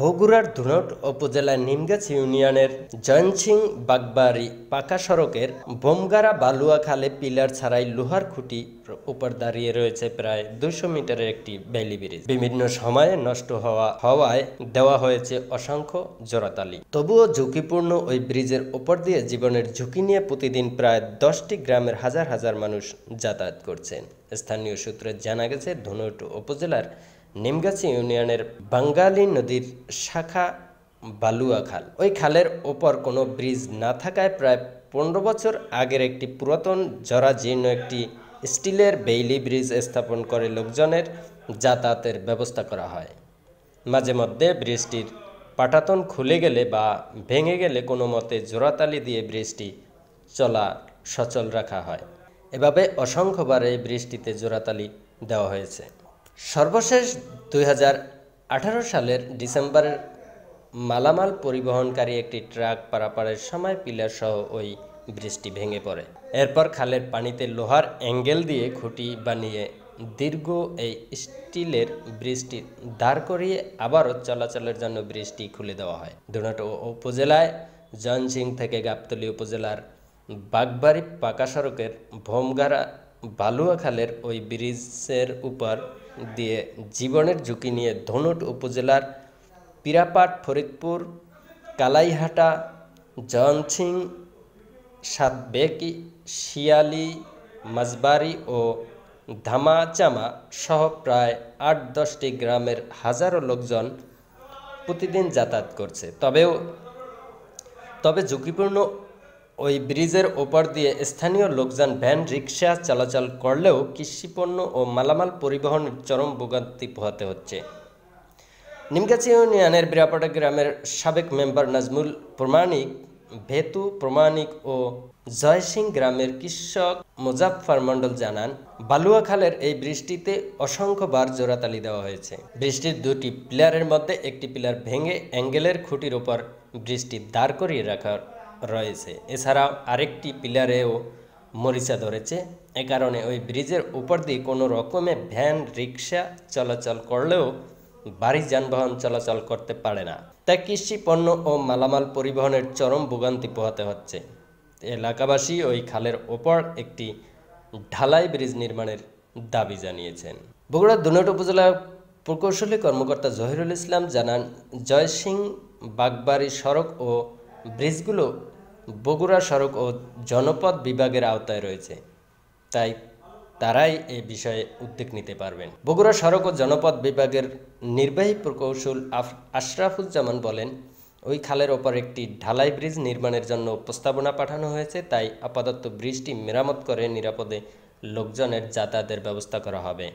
বগুড়ার ধুনট উপজেলার নিমগাছ ইউনিয়নের জয়নসিং বাগবাড়ি পাকা সড়কের বোমগারা বালুয়াখালে পিলার ছাড়াই লোহার খুঁটি উপর দাঁড়িয়ে রয়েছে প্রায় দুশো মিটারের একটি বেলি ব্রিজ বিভিন্ন সময়ে নষ্ট হওয়া হওয়ায় দেওয়া হয়েছে অসংখ্য জোরাতালি তবুও ঝুঁকিপূর্ণ ওই ব্রিজের উপর দিয়ে জীবনের ঝুঁকি নিয়ে প্রতিদিন প্রায় দশটি গ্রামের হাজার হাজার মানুষ যাতায়াত করছেন স্থানীয় সূত্রে জানা গেছে ধুনট উপজেলার নিমগাছি ইউনিয়নের বাঙ্গালী নদীর শাখা বালুয়া খাল ওই খালের ওপর কোনো ব্রিজ না থাকায় প্রায় পনেরো বছর আগের একটি পুরাতন জরাজীর্ণ একটি স্টিলের বেইলি ব্রিজ স্থাপন করে লোকজনের যাতায়াতের ব্যবস্থা করা হয় মাঝে মধ্যে ব্রিজটির পাটাতন খুলে গেলে বা ভেঙে গেলে কোনো মতে জোড়াতালি দিয়ে ব্রিজটি চলা সচল রাখা হয় এভাবে অসংখ্যবার এই বৃষ্টিতে জোড়াতালি দেওয়া হয়েছে সর্বশেষ দুই সালের ডিসেম্বরের মালামাল পরিবহনকারী একটি ট্রাক পারাপারের সময় পিলারসহ ওই বৃষ্টি ভেঙে পড়ে এরপর খালের পানিতে লোহার অ্যাঙ্গেল দিয়ে খুঁটি বানিয়ে দীর্ঘ এই স্টিলের বৃষ্টি দাঁড় করিয়ে আবারও চলাচলের জন্য বৃষ্টি খুলে দেওয়া হয় দুর্নাটো উপজেলায় জনসিং থেকে গাবতলী উপজেলার বাগবাড়ি পাকা সড়কের ভোমগাড়া বালুয়াখালের ওই ব্রিজের উপর দিয়ে জীবনের ঝুঁকি নিয়ে ধনুট উপজেলার পিরাপাট ফরিদপুর কালাইহাটা জনসিং সাতবেকি শিয়ালি মাজবাড়ি ও ধামাচামা সহ প্রায় আট দশটি গ্রামের হাজারো লোকজন প্রতিদিন যাতায়াত করছে তবেও তবে ঝুঁকিপূর্ণ ওই ব্রিজের ওপর দিয়ে স্থানীয় লোকজন ভ্যান রিক্সা চলাচল করলেও কৃষিপণ্য ও মালামাল পরিবহনের চরম ভোগান্তি পোহাতে হচ্ছে নিমগাছি ইউনিয়নের বিরাপাটা গ্রামের সাবেক মেম্বার নাজমুল প্রমাণিক ভেতু প্রমাণিক ও জয়সিং গ্রামের কৃষক মোজাফার মণ্ডল জানান বালুয়াখালের এই বৃষ্টিতে অসংখ্যবার জোড়াতালি দেওয়া হয়েছে বৃষ্টির দুটি পিলারের মধ্যে একটি পিলার ভেঙে অ্যাঙ্গেলের খুঁটির ওপর বৃষ্টি দাঁড় করিয়ে রাখার রয়েছে এছাড়াও আরেকটি পিলারেও মরিচা ধরেছে এ কারণে ওই ব্রিজের উপর দিয়ে কোনো রকমে ভ্যান রিক্সা চলাচল করলেও ভারী যানবাহন চলাচল করতে পারে না তাই কৃষি পণ্য ও মালামাল পরিবহনের চরম ভোগান্তি পোহাতে হচ্ছে এলাকাবাসী ওই খালের ওপর একটি ঢালাই ব্রিজ নির্মাণের দাবি জানিয়েছেন বগুড়া দুনট উপজেলা প্রকৌশলী কর্মকর্তা জহিরুল ইসলাম জানান জয় সিং বাগবাড়ি সড়ক ও ব্রিজগুলো বগুড়া সড়ক ও জনপদ বিভাগের আওতায় রয়েছে তাই তারাই এ বিষয়ে উদ্যোগ নিতে পারবেন বগুড়া সড়ক ও জনপদ বিভাগের নির্বাহী প্রকৌশল আশরাফুজ্জামান বলেন ওই খালের ওপর একটি ঢালাই ব্রিজ নির্মাণের জন্য প্রস্তাবনা পাঠানো হয়েছে তাই আপাতত ব্রিজটি মেরামত করে নিরাপদে লোকজনের যাতায়াতের ব্যবস্থা করা হবে